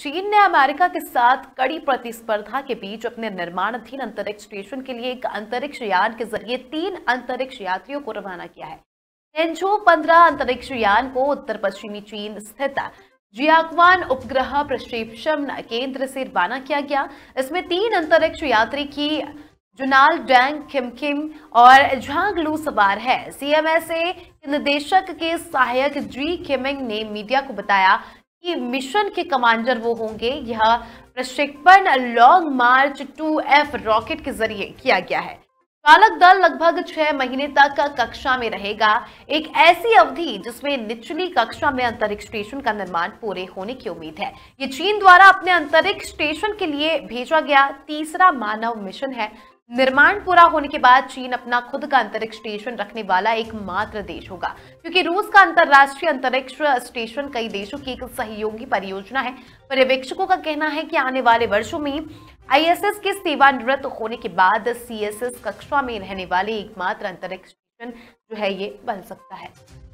चीन ने अमेरिका के साथ कड़ी प्रतिस्पर्धा के बीच अपने निर्माणाधीन अंतरिक्ष स्टेशन के लिए एक अंतरिक्ष यान के जरिए तीन अंतरिक्ष यात्रियों को रवाना किया है एनजो पंद्रह अंतरिक्ष यान को उत्तर पश्चिमी चीन स्थित जियाक्वान उपग्रह प्रक्षेपण केंद्र से रवाना किया गया इसमें तीन अंतरिक्ष यात्री की जुनाल डैंग खिमखिम और झांगलू सवार है सीएमएसए निदेशक के सहायक जी खिमिंग ने मीडिया को बताया कि मिशन के कमांडर वो होंगे यह प्रक्षेपण Long March two F rocket के जरिए किया गया है चालक दल लगभग छह महीने तक कक्षा में रहेगा एक ऐसी अवधि जिसमें निचली कक्षा में अंतरिक्ष स्टेशन का निर्माण पूरे होने की उम्मीद है ये चीन द्वारा अपने अंतरिक्ष स्टेशन के लिए भेजा गया तीसरा मानव मिशन है निर्माण पूरा होने के बाद चीन अपना खुद का अंतरिक्ष स्टेशन रखने वाला एकमात्र देश होगा क्योंकि रूस का अंतर्राष्ट्रीय अंतरिक्ष स्टेशन कई देशों की एक सहयोगी परियोजना है पर्यवेक्षकों का कहना है कि आने वाले वर्षों में आईएसएस के सेवानिवृत्त होने के बाद सीएसएस कक्षा में रहने वाले एकमात्र अंतरिक्ष स्टेशन जो है ये बन सकता है